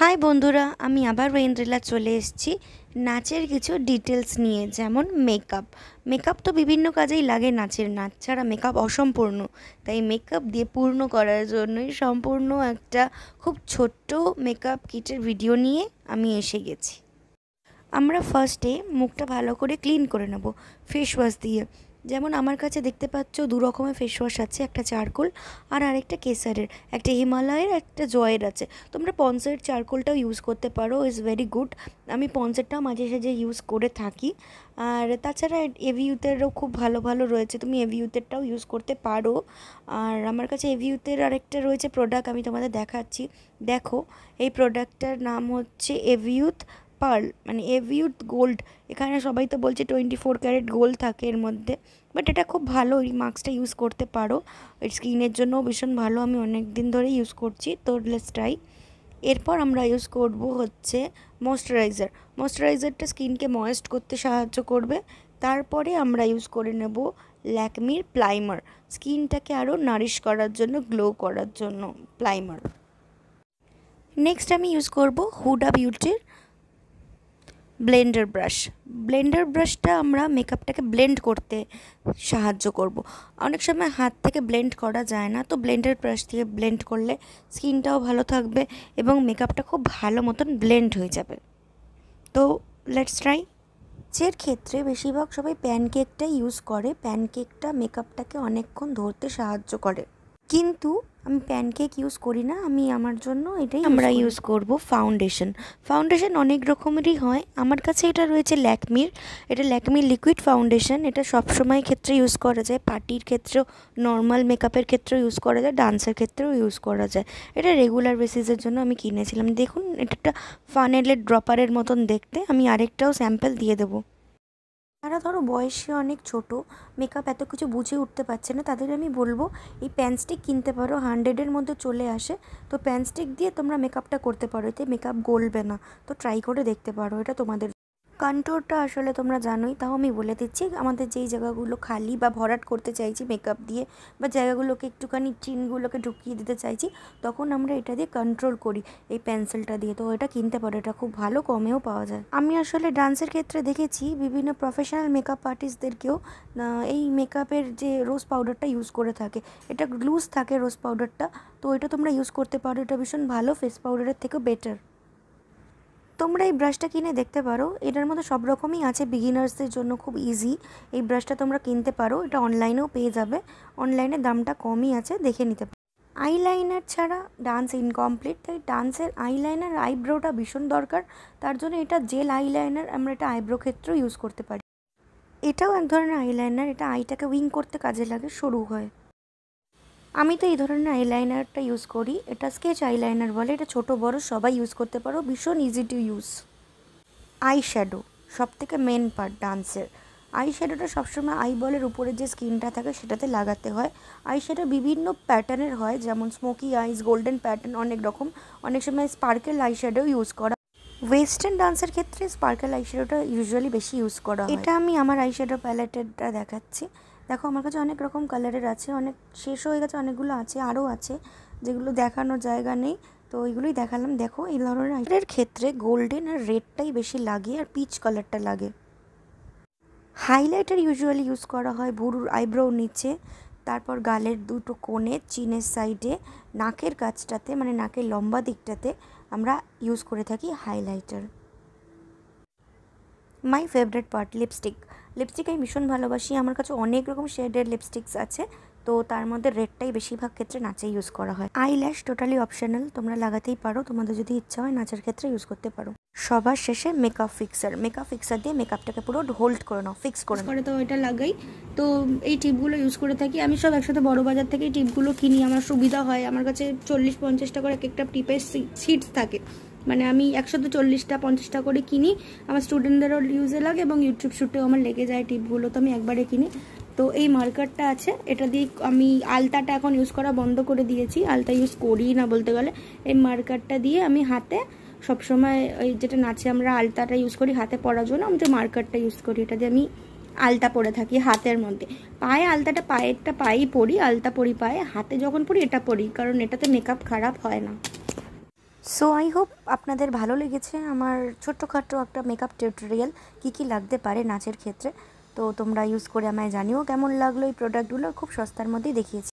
High বন্ধুরা আমি আবার রেন্দ্রিলা চলে এসেছি নাচের কিছু ডিটেলস নিয়ে যেমন মেকআপ মেকআপ তো বিভিন্ন কাজেই লাগে নাচের নাচ ছাড়া মেকআপ অসম্পূর্ণ তাই মেকআপ দিয়ে পূর্ণ করার জন্যই সম্পূর্ণ একটা খুব ছোট্ট মেকআপ কিটের ভিডিও নিয়ে আমি এসে গেছি আমরা ফার্স্টে মুখটা ভালো করে ক্লিন করে নেব ফেস ওয়াশ দিয়ে যেমন আমার কাছে দেখতে পাচ্ছ দু রকমের ফেস ওয়াশ আছে একটা চারকোল আর আরেকটা কেসারের একটা হিমালয়ের একটা জয়ের আছে তোমরা পনসের চারকোলটাও ইউজ করতে পারো ইজ ভেরি গুড আমি পনসেরটাও মাঝে সাঝে ইউজ করে থাকি আর তাছাড়া এভিউতেরও খুব ভালো ভালো রয়েছে তুমি এভিউতেরটাও ইউজ করতে পারো আর আমার কাছে এভিউতের আরেকটা রয়েছে প্রোডাক্ট আমি তোমাদের দেখাচ্ছি দেখো এই প্রোডাক্টটার নাম হচ্ছে এভিউথ পার্ল মানে এভিউথ গোল্ড এখানে সবাই তো বলছে টোয়েন্টি ফোর ক্যারেট গোল্ড থাকে এর মধ্যে বাট এটা খুব ভালো এই মাস্কটা ইউজ করতে পারো এর স্কিনের জন্যও ভীষণ ভালো আমি অনেক দিন ধরে ইউজ করছি তো লেস ট্রাই এরপর আমরা ইউজ করব হচ্ছে ময়শ্চারাইজার ময়শ্চারাইজারটা স্কিনকে ময়েস্ট করতে সাহায্য করবে তারপরে আমরা ইউজ করে নেব ল্যাকমির প্লাইমার স্কিনটাকে আরও নারিশ করার জন্য গ্লো করার জন্য প্লাইমার নেক্সট আমি ইউজ করব হুডা বিউটির ব্লেন্ডার ব্রাশ ব্লেন্ডার ব্রাশটা আমরা মেকআপটাকে ব্লেন্ড করতে সাহায্য করব। অনেক সময় হাত থেকে ব্লেন্ড করা যায় না তো ব্লেন্ডার ব্রাশ দিয়ে ব্লেন্ড করলে স্কিনটাও ভালো থাকবে এবং মেকআপটা খুব ভালো মতন ব্লেন্ড হয়ে যাবে তো লেটস ট্রাই চের ক্ষেত্রে বেশিরভাগ সবাই প্যানকেকটা ইউজ করে প্যানকেকটা মেকআপটাকে অনেকক্ষণ ধরতে সাহায্য করে কিন্তু আমি প্যানকেক ইউজ করি না আমি আমার জন্য এটাই আমরা ইউজ করব ফাউন্ডেশন ফাউন্ডেশন অনেক রকমেরই হয় আমার কাছে এটা রয়েছে ল্যাকমির এটা ল্যাকমির লিকুইড ফাউন্ডেশন এটা সবসময় ক্ষেত্রে ইউজ করা যায় পার্টির ক্ষেত্রেও নর্মাল মেকআপের ক্ষেত্রেও ইউজ করা যায় ডান্সের ক্ষেত্রেও ইউজ করা যায় এটা রেগুলার বেসিসের জন্য আমি কিনেছিলাম দেখুন এটা একটা ফানেলের ড্রপারের মতন দেখতে আমি আরেকটাও স্যাম্পেল দিয়ে দেবো যারা ধরো বয়সে অনেক ছোট মেকআপ এত কিছু বুঝে উঠতে পারছে না তাদের আমি বলবো এই প্যান্টস্টিক কিনতে পারো হান্ড্রেডের মধ্যে চলে আসে তো প্যান্টস্টিক দিয়ে তোমরা মেকআপটা করতে পারো এতে মেকআপ গলবে না তো ট্রাই করে দেখতে পারো এটা তোমাদের কন্ট্রোলটা আসলে তোমরা জানোই তাও আমি বলে দিচ্ছি আমাদের যেই জায়গাগুলো খালি বা ভরাট করতে চাইছি মেকআপ দিয়ে বা জায়গাগুলোকে একটুখানি চিনগুলোকে ঢুকিয়ে দিতে চাইছি তখন আমরা এটা দিয়ে কন্ট্রোল করি এই পেন্সিলটা দিয়ে তো এটা কিনতে পারো এটা খুব ভালো কমেও পাওয়া যায় আমি আসলে ডান্সের ক্ষেত্রে দেখেছি বিভিন্ন প্রফেশনাল মেকআপ আর্টিস্টদেরকেও এই মেকআপের যে রোজ পাউডারটা ইউজ করে থাকে এটা লুজ থাকে রোজ পাউডারটা তো এটা তোমরা ইউজ করতে পারো এটা ভীষণ ভালো ফেস পাউডারের থেকেও বেটার তোমরা এই ব্রাশটা কিনে দেখতে পারো এটার মধ্যে সব রকমই আছে বিগিনার্সদের জন্য খুব ইজি এই ব্রাশটা তোমরা কিনতে পারো এটা অনলাইনেও পেয়ে যাবে অনলাইনে দামটা কমই আছে দেখে নিতে পারো আইলাইনার ছাড়া ডান্স ইনকমপ্লিট তাই ডান্সের আইলাইনার আইব্রোটা ভীষণ দরকার তার জন্য এটা জেল আইলাইনার আমরা এটা আইব্রো ক্ষেত্রেও ইউজ করতে পারি এটাও এক ধরনের আইলাইনার এটা আইটাকে উইং করতে কাজে লাগে সরু হয় আমি তো এই ধরনের আইলাইনারটা ইউজ করি এটা স্কেচ আইলাইনার বলে এটা ছোট বড় সবাই ইউজ করতে পারো ভীষণ easy to use eye shadow সব থেকে মেন পার্ট ডান্সের আই শ্যাডোটা সবসময় আইবলের উপরে যে স্কিনটা থাকে সেটাতে লাগাতে হয় আই শ্যাডো বিভিন্ন প্যাটার্নের হয় যেমন স্মোকি আইস গোল্ডেন প্যাটার্ন অনেক রকম অনেক সময় স্পার্কেল আই শ্যাডো ইউজ করা ওয়েস্টার্ন ডান্সের ক্ষেত্রে স্পার্কেল আই শ্যাডোটা ইউজুয়ালি বেশি ইউজ করা এটা আমি আমার আই শ্যাডো প্যালেটেরটা দেখাচ্ছি দেখো আমার কাছে অনেক রকম কালারের আছে অনেক শেষ হয়ে গেছে অনেকগুলো আছে আরও আছে যেগুলো দেখানোর জায়গা নেই তো ওইগুলোই দেখালাম দেখো এই ধরনের ক্ষেত্রে গোল্ডেন আর রেডটাই বেশি লাগে আর পিচ কালারটা লাগে হাইলাইটার ইউজুয়ালি ইউজ করা হয় ভুরুর আইব্রো নিচে তারপর গালের দুটো কোণে চিনের সাইডে নাকের কাছটাতে মানে নাকের লম্বা দিকটাতে আমরা ইউজ করে থাকি highlighter my favourite part lipstick lipstick আমি ভীষণ ভালোবাসি আমার কাছে অনেক রকম শেডের লিপস্টিক্স আছে তো তার মধ্যে রেডটাই বেশিরভাগ ক্ষেত্রে নাচে ইউজ করা হয় আই ল্যাশ টোটালি অপশনাল তোমরা লাগাতেই পারো তোমাদের যদি ইচ্ছা হয় নাচের ক্ষেত্রে ইউজ করতে পারো সবার শেষে মেকআপ ফিক্সার মেকআপ ফিক্সার দিয়ে মেকআপটাকে পুরো হোল্ড করে নাও ফিক্স করে পরে তো এটা লাগাই তো এই টিপগুলো ইউজ করে থাকি আমি সব একসাথে বড় বাজার থেকে টিপগুলো কিনি আমার সুবিধা হয় আমার কাছে চল্লিশ পঞ্চাশটা করে এক একটা টিপের সিটস থাকে মানে আমি একশো তো চল্লিশটা পঞ্চাশটা করে কিনি আমার স্টুডেন্টদেরও ইউজে লাগে এবং ইউটিউব শ্যুটেও আমার লেগে যায় টিপগুলো তো আমি একবারে কিনি তো এই মার্কারটা আছে এটা দিয়ে আমি আলতাটা এখন ইউজ করা বন্ধ করে দিয়েছি আলতা ইউজ করি না বলতে গেলে এই মার্কারটা দিয়ে আমি হাতে সবসময় ওই যেটা নাচে আমরা আলতাটা ইউজ করি হাতে পড়ার জন্য আমি তো মার্কারটা ইউজ করি এটা দিয়ে আমি আলতা পরে থাকি হাতের মধ্যে পায়ে আলতাটা একটা পায়েই পরি আলতা পরি পায়ে হাতে যখন পরি এটা পরি কারণ এটাতে মেকআপ খারাপ হয় না সো আই হোপ আপনাদের ভালো লেগেছে আমার ছোট্টখাটো একটা মেকআপ টিউটোরিয়াল কী কী লাগতে পারে নাচের ক্ষেত্রে তো তোমরা ইউজ করে আমায় জানিও কেমন লাগলো এই প্রোডাক্টগুলো খুব সস্তার মধ্যেই দেখিয়েছি